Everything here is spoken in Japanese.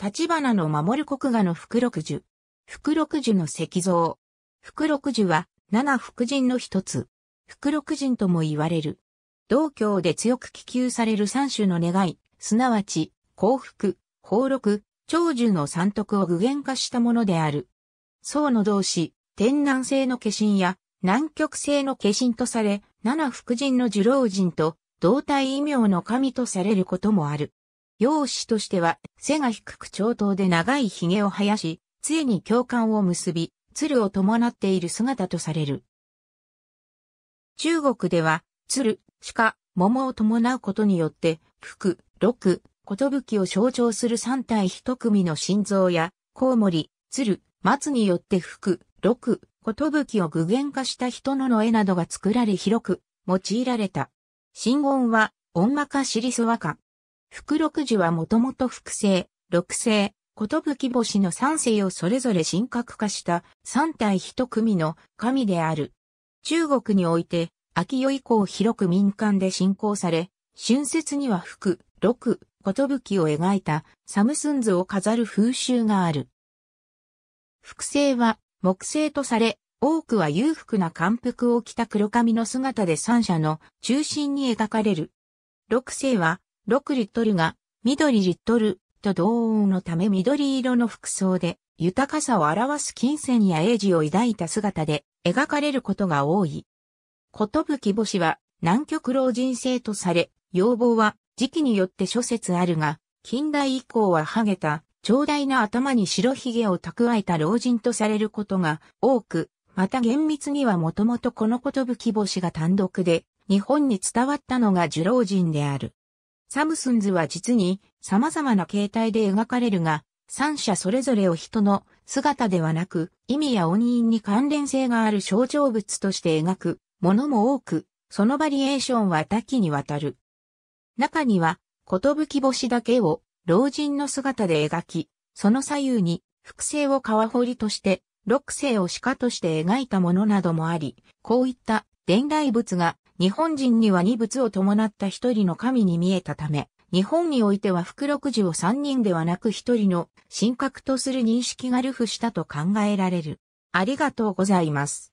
立花の守る国画の福禄寿。福禄寿の石像。福禄寿は、七福神の一つ。福禄神とも言われる。道教で強く希求される三種の願い、すなわち、幸福、宝禄、長寿の三徳を具現化したものである。宋の同志、天南星の化身や、南極星の化身とされ、七福神の樹老人と、同体異名の神とされることもある。容姿としては、背が低く長頭で長い髭を生やし、杖に教官を結び、鶴を伴っている姿とされる。中国では、鶴、鹿、桃を伴うことによって、福、六、寿を象徴する三体一組の心臓や、コウモリ、鶴、松によって福、六、寿を具現化した人のの絵などが作られ広く用いられた。真言は、音楽かシリス和歌。福禄寺はもともと福星、六星、寿星の三世をそれぞれ神格化した三体一組の神である。中国において、秋代以降広く民間で信仰され、春節には福、六、寿を描いたサムスンズを飾る風習がある。福星は木星とされ、多くは裕福な寒服を着た黒髪の姿で三者の中心に描かれる。六星は6リットルが緑リットルと同音のため緑色の服装で豊かさを表す金銭や英字を抱いた姿で描かれることが多い。ことぶき星は南極老人性とされ、要望は時期によって諸説あるが、近代以降はハゲた、長大な頭に白髭を蓄えた老人とされることが多く、また厳密にはもともとこのことぶき星が単独で日本に伝わったのが樹老人である。サムスンズは実に様々な形態で描かれるが、三者それぞれを人の姿ではなく、意味や音韻に関連性がある象徴物として描くものも多く、そのバリエーションは多岐にわたる。中には、ことぶき星だけを老人の姿で描き、その左右に、複製を川掘りとして、六星を鹿として描いたものなどもあり、こういった伝来物が日本人には二仏を伴った一人の神に見えたため、日本においては福禄寿を三人ではなく一人の神格とする認識が流布したと考えられる。ありがとうございます。